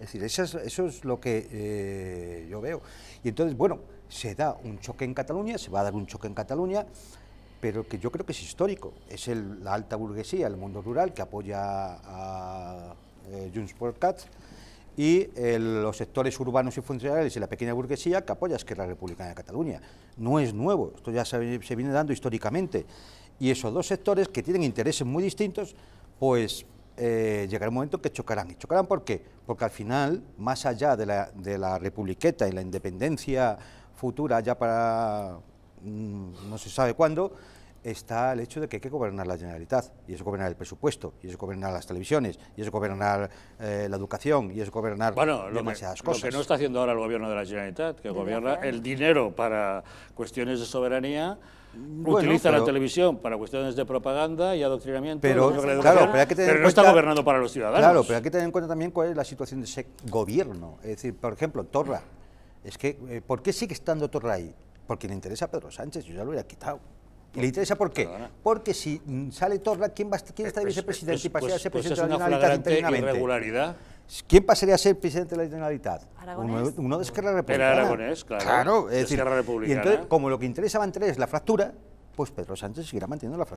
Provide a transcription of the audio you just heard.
Es decir, eso es, lo que eh, yo veo. Y entonces, bueno, se da un choque en Cataluña, se va a dar un choque en Cataluña, pero que yo creo que es histórico. Es la alta burguesía, el mundo rural, que apoya a eh, Junts por Cat, y eh, los sectores urbanos y funcionales y la pequeña burguesía que apoya a Esquerra Republicana de Cataluña. No es nuevo, esto ya se viene dando históricamente. Y esos dos sectores que tienen intereses muy distintos, pues eh, llegará un momento que chocarán. ¿Y chocarán por qué? Porque al final, más allá de la, de republiqueta y la independencia futura, ya para mm, no se sabe cuándo, está el hecho de que hay que gobernar la Generalitat, y eso gobernar el presupuesto, y es gobernar las televisiones, y eso gobernar eh, la educación, y es gobernar demasiadas cosas. Lo que no está haciendo ahora el gobierno de la Generalitat, que gobierna el dinero para cuestiones de soberanía, utiliza la televisión para cuestiones de propaganda y adoctrinamiento. Pero, no está gobernando para los ciudadanos. Claro, pero hay que tener en cuenta también cuál es la situación de ese gobierno. Es decir, por ejemplo, Torra. Es que, eh, ¿por qué sigue estando Torra ahí? Porque le interesa a Pedro Sánchez, yo ya lo hubiera quitado. le pues, interesa por qué? Porque si sale Torra, ¿quién, va, quién eh, está de pues, vicepresidente y pasea pues, a ser presidente es irregularidad ¿Quién pasaría a ser presidente de la Generalitat? Uno, uno, de Esquerra Republicana. Era aragonés, claro. Claro, es decir, Y entonces, como lo que interesaba tres es la fractura, pues Pedro Sánchez seguirá manteniendo la fractura.